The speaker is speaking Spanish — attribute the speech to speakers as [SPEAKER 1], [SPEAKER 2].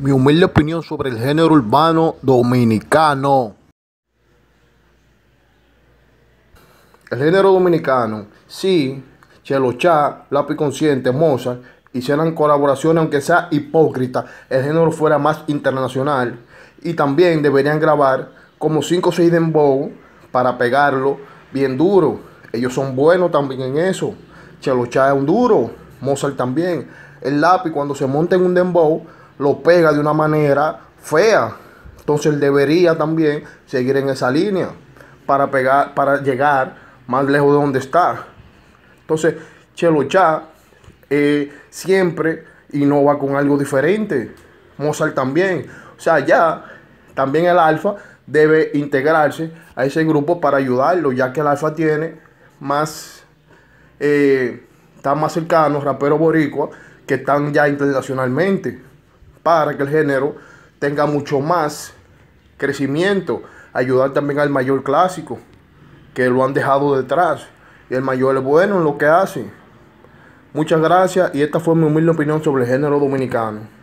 [SPEAKER 1] mi humilde opinión sobre el género urbano dominicano. El género dominicano, sí, Chelo Chá, Lápiz Consciente, Mozart, hicieran colaboraciones aunque sea hipócrita, el género fuera más internacional. Y también deberían grabar como 5 o 6 dembow para pegarlo bien duro. Ellos son buenos también en eso. Chelo Chá es un duro, Mozart también. El lápiz cuando se monta en un dembow lo pega de una manera fea. Entonces él debería también seguir en esa línea para, pegar, para llegar más lejos de donde está. Entonces Chelo Chá eh, siempre innova con algo diferente. Mozart también. O sea, ya también el alfa debe integrarse a ese grupo para ayudarlo, ya que el alfa tiene más, eh, está más cercanos raperos boricua, que están ya internacionalmente para que el género tenga mucho más crecimiento. Ayudar también al mayor clásico, que lo han dejado detrás. Y el mayor es bueno en lo que hace. Muchas gracias y esta fue mi humilde opinión sobre el género dominicano.